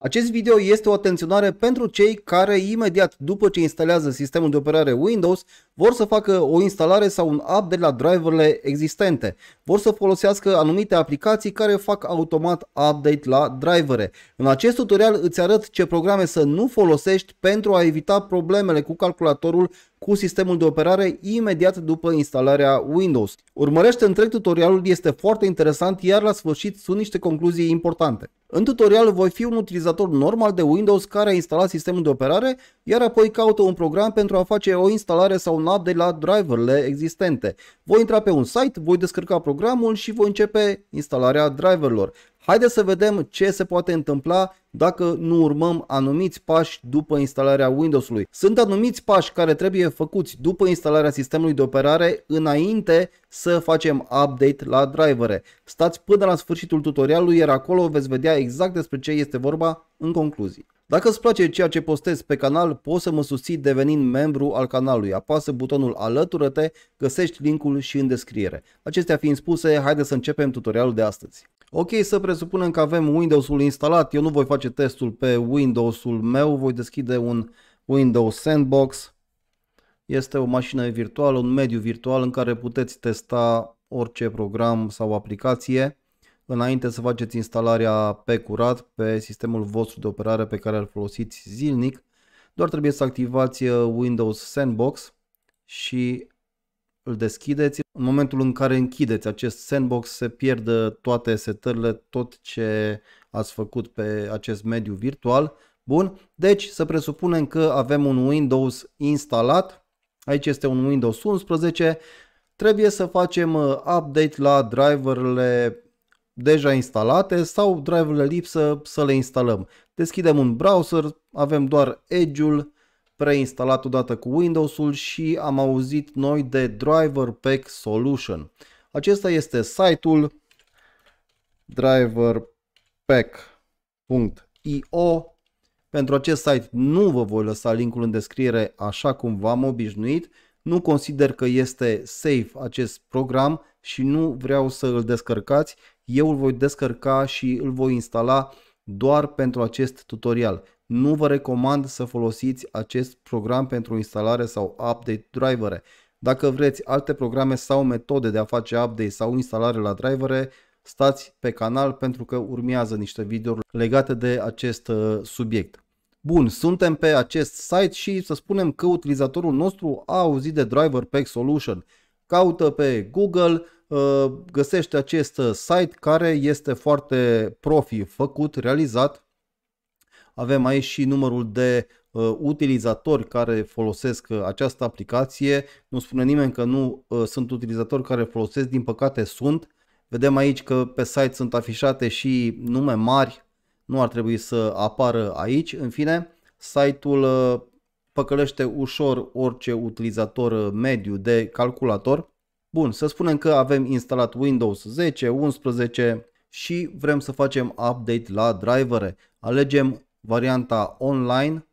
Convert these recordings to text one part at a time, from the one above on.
Acest video este o atenționare pentru cei care imediat după ce instalează sistemul de operare Windows vor să facă o instalare sau un update la driverele existente. Vor să folosească anumite aplicații care fac automat update la drivere. În acest tutorial îți arăt ce programe să nu folosești pentru a evita problemele cu calculatorul cu sistemul de operare imediat după instalarea Windows. Urmărește întreg tutorialul, este foarte interesant, iar la sfârșit sunt niște concluzii importante. În tutorial voi fi un utilizator normal de Windows care a instalat sistemul de operare, iar apoi caută un program pentru a face o instalare sau un update la driverle existente. Voi intra pe un site, voi descărca programul și voi începe instalarea driverilor. Haideți să vedem ce se poate întâmpla dacă nu urmăm anumiți pași după instalarea Windows-ului. Sunt anumiți pași care trebuie făcuți după instalarea sistemului de operare înainte să facem update la drivere. Stați până la sfârșitul tutorialului, iar acolo veți vedea exact despre ce este vorba în concluzii. Dacă îți place ceea ce postez pe canal, poți să mă susții devenind membru al canalului. Apasă butonul alătură-te, găsești linkul și în descriere. Acestea fiind spuse, haideți să începem tutorialul de astăzi. Ok, să presupunem că avem Windows-ul instalat, eu nu voi face testul pe Windows-ul meu, voi deschide un Windows Sandbox. Este o mașină virtuală, un mediu virtual în care puteți testa orice program sau aplicație înainte să faceți instalarea pe curat pe sistemul vostru de operare pe care îl folosiți zilnic. Doar trebuie să activați uh, Windows Sandbox și îl deschideți. În momentul în care închideți acest sandbox se pierde toate setările, tot ce ați făcut pe acest mediu virtual. Bun, deci să presupunem că avem un Windows instalat. Aici este un Windows 11. Trebuie să facem uh, update la driverele deja instalate sau driverele lipsă să le instalăm. Deschidem un browser, avem doar Edge-ul preinstalat odată cu Windows-ul și am auzit noi de Driver Pack Solution. Acesta este site-ul driverpack.io pentru acest site nu vă voi lăsa linkul în descriere așa cum v-am obișnuit, nu consider că este safe acest program și nu vreau să îl descărcați, eu îl voi descărca și îl voi instala doar pentru acest tutorial. Nu vă recomand să folosiți acest program pentru instalare sau update drivere. Dacă vreți alte programe sau metode de a face update sau instalare la drivere, stați pe canal pentru că urmează niște videouri legate de acest uh, subiect. Bun, suntem pe acest site și să spunem că utilizatorul nostru a auzit de Driver Pack Solution. Caută pe Google, Uh, găsește acest uh, site care este foarte profi făcut, realizat. Avem aici și numărul de uh, utilizatori care folosesc această aplicație. Nu spune nimeni că nu sunt utilizatori care folosesc, din păcate sunt. Vedem aici că pe site sunt afișate și nume mari, nu ar trebui să apară aici. În fine, site-ul păcălește ușor orice utilizator mediu de calculator. Bun, să spunem că avem instalat Windows 10, 11 și vrem să facem update la drivere. Alegem varianta online,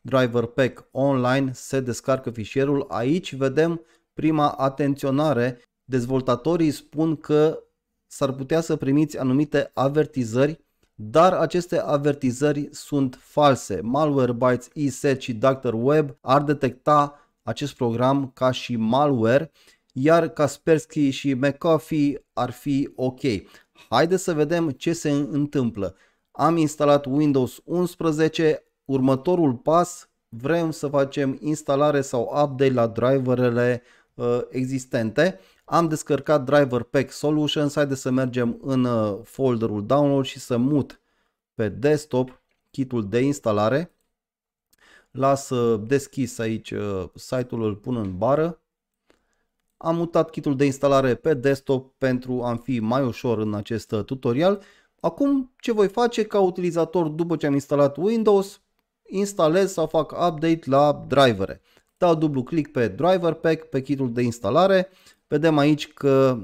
driver pack online, se descarcă fișierul. Aici vedem prima atenționare. Dezvoltatorii spun că s-ar putea să primiți anumite avertizări dar aceste avertizări sunt false. Malwarebytes, ESET și Dr. Web ar detecta acest program ca și malware, iar Kaspersky și McAfee ar fi ok. Haideți să vedem ce se întâmplă. Am instalat Windows 11, următorul pas vrem să facem instalare sau update la driverele uh, existente. Am descărcat driver pack solutions, haideți să mergem în uh, folderul download și să mut pe desktop kitul de instalare lasă deschis aici uh, site-ul, îl pun în bară. Am mutat kitul de instalare pe desktop pentru a fi mai ușor în acest uh, tutorial. Acum ce voi face ca utilizator după ce am instalat Windows? Instalez sau fac update la drivere. Dau dublu click pe driver pack, pe kitul de instalare. Vedem aici că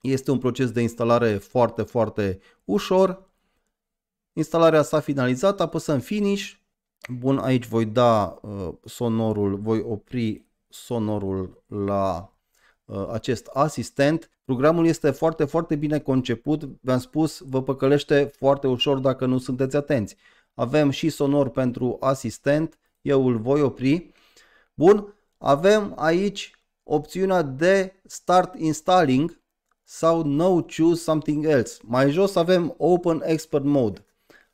este un proces de instalare foarte, foarte ușor. Instalarea s-a finalizat, apăsăm finish Bun, aici voi da uh, sonorul, voi opri sonorul la uh, acest asistent. Programul este foarte, foarte bine conceput. V-am spus, vă păcălește foarte ușor dacă nu sunteți atenți. Avem și sonor pentru asistent, eu îl voi opri. Bun, avem aici opțiunea de Start Installing sau No Choose Something Else. Mai jos avem Open Expert Mode.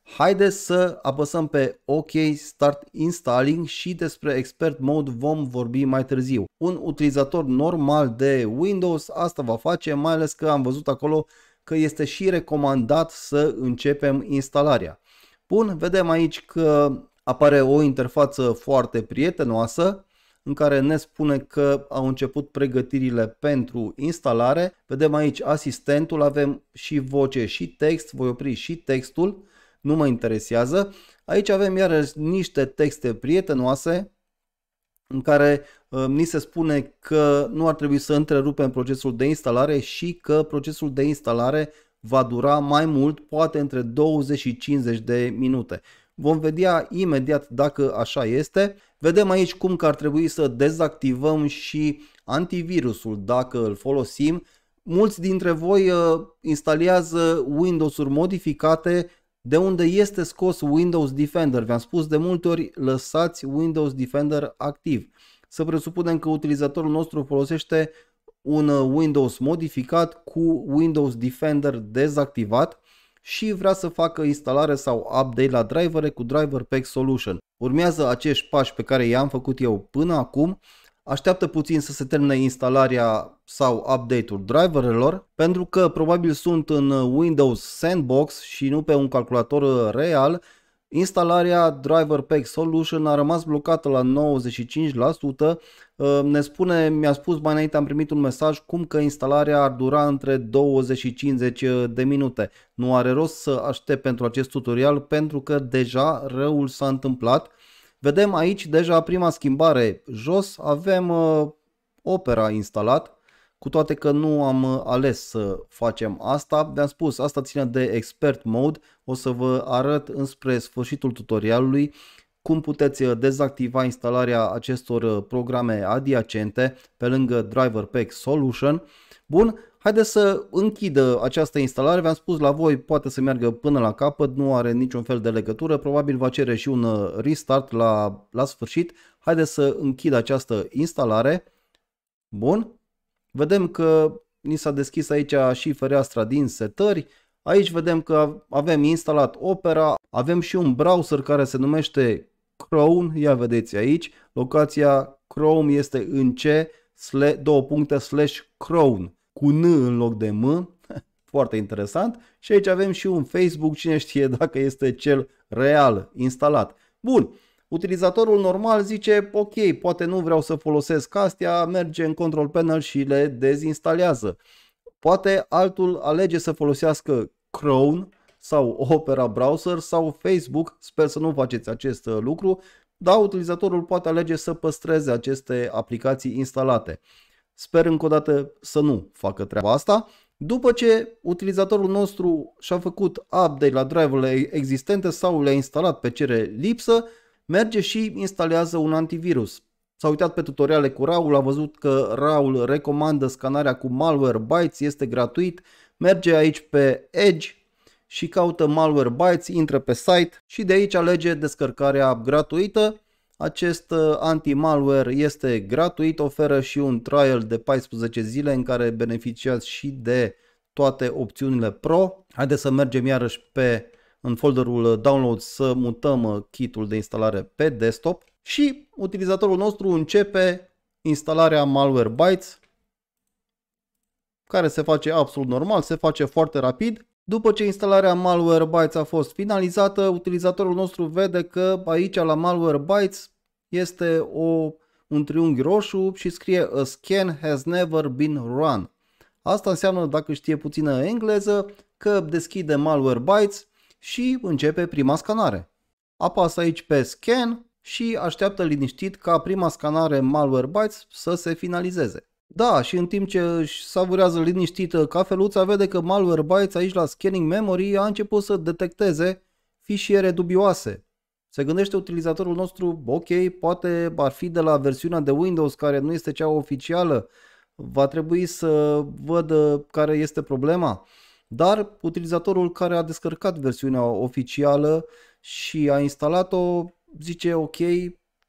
Haideți să apăsăm pe OK Start Installing și despre Expert Mode vom vorbi mai târziu. Un utilizator normal de Windows asta va face, mai ales că am văzut acolo că este și recomandat să începem instalarea. Bun, vedem aici că apare o interfață foarte prietenoasă în care ne spune că au început pregătirile pentru instalare. Vedem aici asistentul, avem și voce și text, voi opri și textul nu mă interesează. Aici avem iarăși niște texte prietenoase în care uh, ni se spune că nu ar trebui să întrerupem procesul de instalare și că procesul de instalare va dura mai mult, poate între 20 și 50 de minute. Vom vedea imediat dacă așa este. Vedem aici cum că ar trebui să dezactivăm și antivirusul dacă îl folosim. Mulți dintre voi uh, instalează Windows-uri modificate de unde este scos Windows Defender. V-am spus de multe ori, lăsați Windows Defender activ. Să presupunem că utilizatorul nostru folosește un uh, Windows modificat cu Windows Defender dezactivat și vrea să facă instalare sau update la drivere cu Driver Pack Solution. Urmează acești pași pe care i-am făcut eu până acum Așteaptă puțin să se termine instalarea sau update-ul driverelor, pentru că probabil sunt în Windows Sandbox și nu pe un calculator real, Instalarea Driver Pack Solution a rămas blocată la 95%. Ne spune, mi-a spus mai înainte, am primit un mesaj cum că instalarea ar dura între 20 și 50 de minute. Nu are rost să aștept pentru acest tutorial pentru că deja răul s-a întâmplat. Vedem aici deja prima schimbare jos, avem uh, Opera instalat, cu toate că nu am uh, ales să facem asta. V-am spus, asta ține de expert mode, o să vă arăt înspre sfârșitul tutorialului cum puteți uh, dezactiva instalarea acestor uh, programe adiacente pe lângă Driver Pack Solution. Bun, Haideți să închidă această instalare, v-am spus la voi, poate să meargă până la capăt, nu are niciun fel de legătură, probabil va cere și un uh, restart la, la sfârșit. Haideți să închid această instalare. Bun, vedem că ni s-a deschis aici și fereastra din setări. Aici vedem că avem instalat Opera, avem și un browser care se numește Chrome, ia vedeți aici, locația Chrome este în C, două puncte slash Chrome cu N în loc de M, foarte interesant. Și aici avem și un Facebook, cine știe dacă este cel real instalat. Bun, utilizatorul normal zice, ok, poate nu vreau să folosesc astea, merge în control panel și le dezinstalează. Poate altul alege să folosească Chrome sau Opera Browser sau Facebook, sper să nu faceți acest uh, lucru, dar utilizatorul poate alege să păstreze aceste aplicații instalate. Sper încă o dată să nu facă treaba asta. După ce utilizatorul nostru și-a făcut update la driverele existente sau le-a instalat pe cere lipsă, merge și instalează un antivirus. S-a uitat pe tutoriale cu Raul, a văzut că Raul recomandă scanarea cu Malwarebytes, este gratuit, merge aici pe Edge și caută Malwarebytes, intră pe site și de aici alege descărcarea gratuită acest uh, anti-malware este gratuit, oferă și un trial de 14 zile în care beneficiați și de toate opțiunile pro. Haideți să mergem iarăși pe în folderul uh, download să mutăm uh, kitul de instalare pe desktop și utilizatorul nostru începe instalarea Malwarebytes care se face absolut normal, se face foarte rapid după ce instalarea Malwarebytes a fost finalizată, utilizatorul nostru vede că aici la Malwarebytes este o, un triunghi roșu și scrie A scan has never been run. Asta înseamnă, dacă știe puțină engleză, că deschide Malwarebytes și începe prima scanare. Apasă aici pe Scan și așteaptă liniștit ca prima scanare Malwarebytes să se finalizeze. Da, și în timp ce își savurează liniștită cafeluța, vede că Malwarebytes aici la Scanning Memory a început să detecteze fișiere dubioase. Se gândește utilizatorul nostru, ok, poate ar fi de la versiunea de Windows care nu este cea oficială, va trebui să văd uh, care este problema. Dar utilizatorul care a descărcat versiunea oficială și a instalat-o zice ok,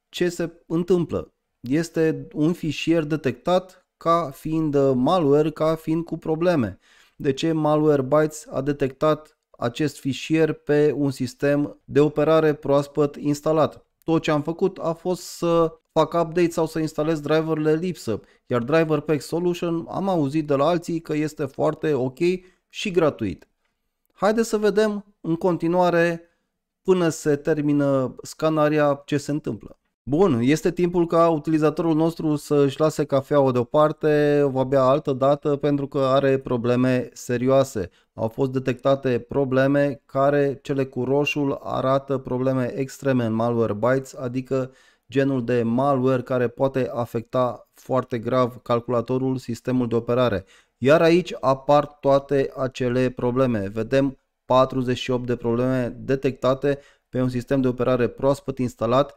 ce se întâmplă? Este un fișier detectat ca fiind uh, malware, ca fiind cu probleme. De ce Malwarebytes a detectat acest fișier pe un sistem de operare proaspăt instalat? Tot ce am făcut a fost să fac update sau să instalez driverle lipsă, iar Driver Pack Solution am auzit de la alții că este foarte ok și gratuit. Haideți să vedem în continuare până se termină scanarea ce se întâmplă. Bun, este timpul ca utilizatorul nostru să-și lase cafeaua deoparte, o va bea altă dată pentru că are probleme serioase. Au fost detectate probleme care cele cu roșul arată probleme extreme în bytes, adică genul de malware care poate afecta foarte grav calculatorul, sistemul de operare. Iar aici apar toate acele probleme. Vedem 48 de probleme detectate pe un sistem de operare proaspăt instalat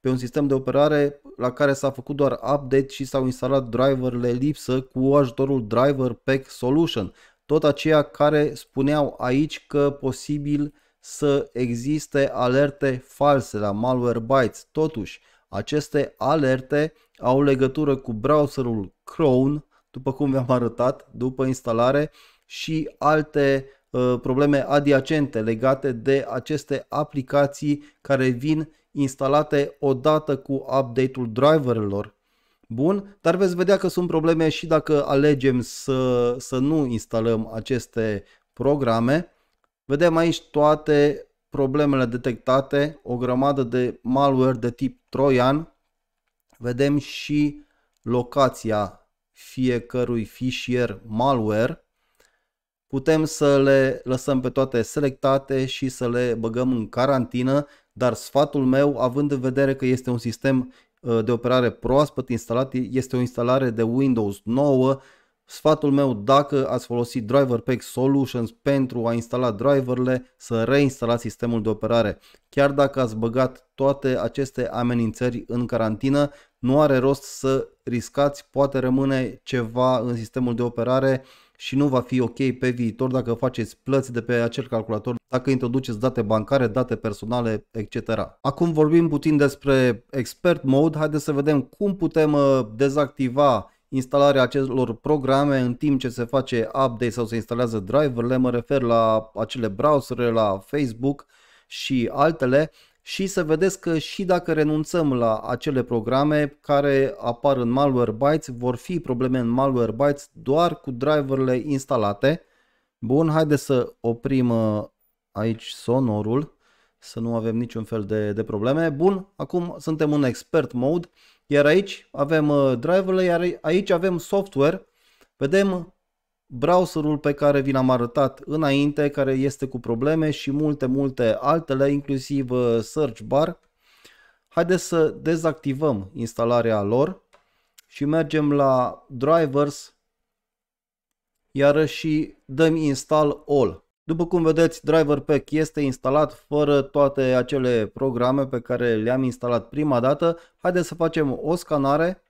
pe un sistem de operare la care s-a făcut doar update și s-au instalat driverle lipsă cu ajutorul Driver Pack Solution, tot aceia care spuneau aici că posibil să existe alerte false la Malwarebytes. Totuși, aceste alerte au legătură cu browserul Chrome, după cum v-am arătat, după instalare și alte uh, probleme adiacente legate de aceste aplicații care vin instalate odată cu update-ul driverelor. Bun, dar veți vedea că sunt probleme și dacă alegem să, să nu instalăm aceste programe. Vedem aici toate problemele detectate, o grămadă de malware de tip trojan. Vedem și locația fiecărui fișier malware. Putem să le lăsăm pe toate selectate și să le băgăm în carantină dar sfatul meu, având în vedere că este un sistem uh, de operare proaspăt instalat, este o instalare de Windows 9, Sfatul meu, dacă ați folosit Driver Pack Solutions pentru a instala driverle, să reinstalați sistemul de operare. Chiar dacă ați băgat toate aceste amenințări în carantină, nu are rost să riscați, poate rămâne ceva în sistemul de operare și nu va fi ok pe viitor dacă faceți plăți de pe acel calculator, dacă introduceți date bancare, date personale, etc. Acum vorbim puțin despre Expert Mode, haideți să vedem cum putem uh, dezactiva instalarea acestor programe în timp ce se face update sau se instalează Le mă refer la acele browsere, la Facebook și altele și să vedeți că și dacă renunțăm la acele programe care apar în Malwarebytes, vor fi probleme în Malwarebytes doar cu driverele instalate. Bun, haideți să oprim uh, aici sonorul, să nu avem niciun fel de, de probleme. Bun, acum suntem în expert mode, iar aici avem uh, driverele, iar aici avem software. Vedem browserul pe care vi l-am arătat înainte, care este cu probleme și multe, multe altele, inclusiv uh, search bar. Haideți să dezactivăm instalarea lor și mergem la drivers, iarăși și dăm install all. După cum vedeți, driver pack este instalat fără toate acele programe pe care le-am instalat prima dată. Haideți să facem o scanare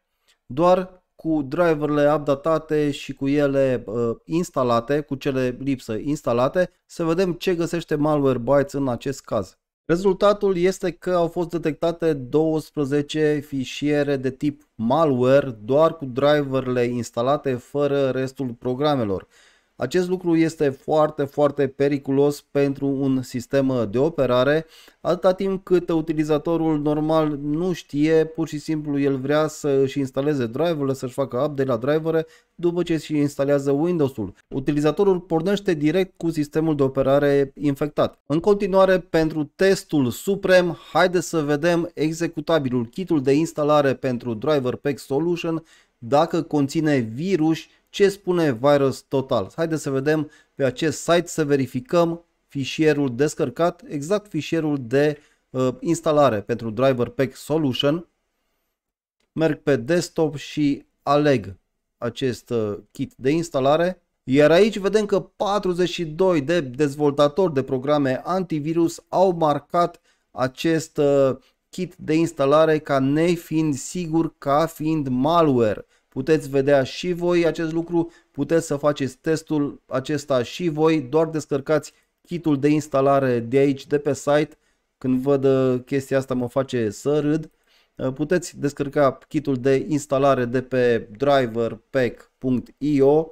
doar cu driverle updatate și cu ele uh, instalate, cu cele lipsă instalate, să vedem ce găsește Malwarebytes în acest caz. Rezultatul este că au fost detectate 12 fișiere de tip malware doar cu driverle instalate fără restul programelor. Acest lucru este foarte, foarte periculos pentru un sistem de operare, atâta timp cât utilizatorul normal nu știe, pur și simplu el vrea să își instaleze driverele, să-și facă update la drivere după ce își instalează Windows-ul. Utilizatorul pornește direct cu sistemul de operare infectat. În continuare, pentru testul suprem, haideți să vedem executabilul, kitul de instalare pentru Driver Pack Solution, dacă conține virus ce spune virus total. Haideți să vedem pe acest site să verificăm fișierul descărcat, exact fișierul de uh, instalare pentru Driver Pack Solution. Merg pe desktop și aleg acest uh, kit de instalare. Iar aici vedem că 42 de dezvoltatori de programe antivirus au marcat acest uh, kit de instalare ca nefiind sigur ca fiind malware. Puteți vedea și voi acest lucru, puteți să faceți testul acesta și voi, doar descărcați kitul de instalare de aici, de pe site. Când văd uh, chestia asta mă face să râd. Uh, puteți descărca kitul de instalare de pe driverpack.io,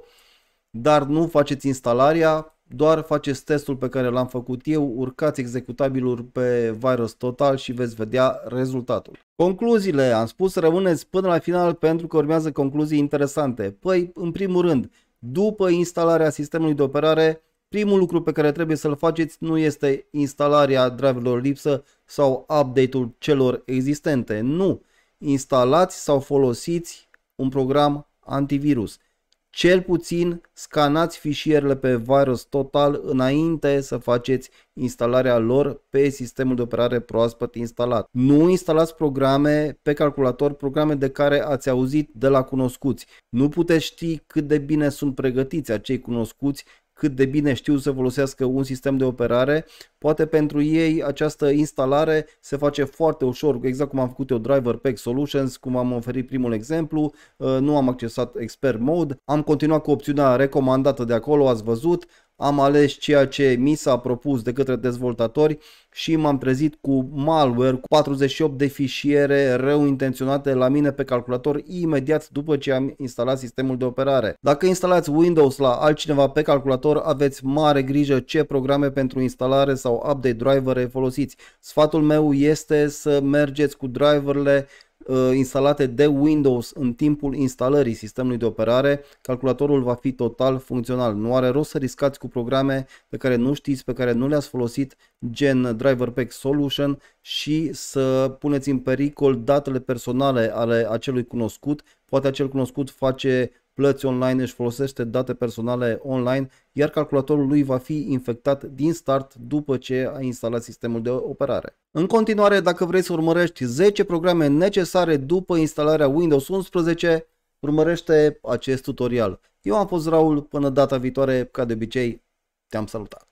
dar nu faceți instalarea, doar faceți testul pe care l-am făcut eu, urcați executabilul pe virus total și veți vedea rezultatul. Concluziile, am spus, rămâneți până la final pentru că urmează concluzii interesante. Păi, în primul rând, după instalarea sistemului de operare, primul lucru pe care trebuie să-l faceți nu este instalarea driverilor lipsă sau update-ul celor existente, nu. Instalați sau folosiți un program antivirus. Cel puțin scanați fișierele pe virus total înainte să faceți instalarea lor pe sistemul de operare proaspăt instalat. Nu instalați programe pe calculator, programe de care ați auzit de la cunoscuți. Nu puteți ști cât de bine sunt pregătiți acei cunoscuți cât de bine știu să folosească un sistem de operare, poate pentru ei această instalare se face foarte ușor, exact cum am făcut eu Driver Pack Solutions, cum am oferit primul exemplu, uh, nu am accesat Expert Mode, am continuat cu opțiunea recomandată de acolo, ați văzut, am ales ceea ce mi s-a propus de către dezvoltatori și m-am trezit cu malware, cu 48 de fișiere rău intenționate la mine pe calculator imediat după ce am instalat sistemul de operare. Dacă instalați Windows la altcineva pe calculator, aveți mare grijă ce programe pentru instalare sau update drivere folosiți. Sfatul meu este să mergeți cu driverele Uh, instalate de Windows în timpul instalării sistemului de operare, calculatorul va fi total funcțional. Nu are rost să riscați cu programe pe care nu știți, pe care nu le-ați folosit, gen Driver Pack Solution și să puneți în pericol datele personale ale acelui cunoscut. Poate acel cunoscut face plăți online, își folosește date personale online, iar calculatorul lui va fi infectat din start după ce a instalat sistemul de operare. În continuare, dacă vrei să urmărești 10 programe necesare după instalarea Windows 11, urmărește acest tutorial. Eu am fost Raul, până data viitoare, ca de obicei, te-am salutat!